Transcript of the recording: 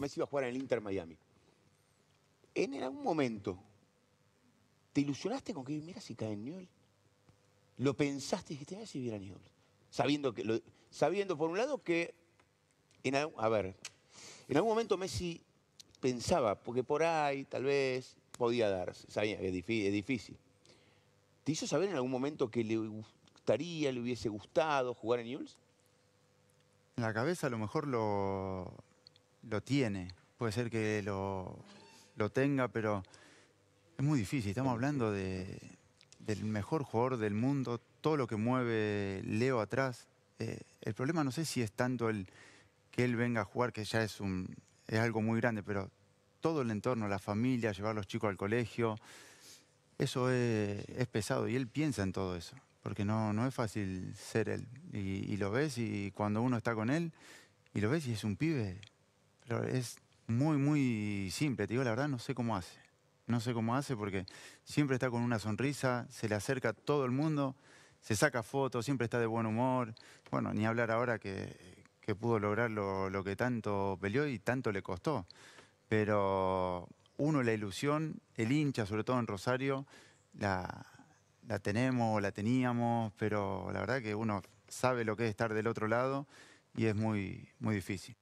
Messi iba a jugar en el Inter Miami. ¿En algún momento te ilusionaste con que mira si cae en Newell? ¿Lo pensaste y dijiste, mira si hubiera Newell? Sabiendo, que, sabiendo por un lado que, en, a ver, en algún momento Messi pensaba, porque por ahí tal vez podía darse, sabía que es difícil. ¿Te hizo saber en algún momento que le gustaría, le hubiese gustado jugar en Newell's? En la cabeza a lo mejor lo, lo tiene. Puede ser que lo, tenga, pero es muy difícil. Estamos hablando del mejor jugador del mundo, todo lo que mueve Leo atrás. Eh, el problema no sé si es tanto el que él venga a jugar, que ya es, un, es algo muy grande, pero todo el entorno, la familia, llevar a los chicos al colegio, eso es, pesado y él piensa en todo eso, porque no, no es fácil ser él. Y, y lo ves y cuando uno está con él, y lo ves y es un pibe pero es muy, muy simple. Te digo, la verdad, no sé cómo hace. No sé cómo hace porque siempre está con una sonrisa, se le acerca a todo el mundo, se saca fotos, siempre está de buen humor. Bueno, ni hablar ahora que, pudo lograr lo, que tanto peleó y tanto le costó. Pero uno, la ilusión, el hincha, sobre todo en Rosario, la, la tenemos, la teníamos, pero la verdad que uno sabe lo que es estar del otro lado y es muy, muy difícil.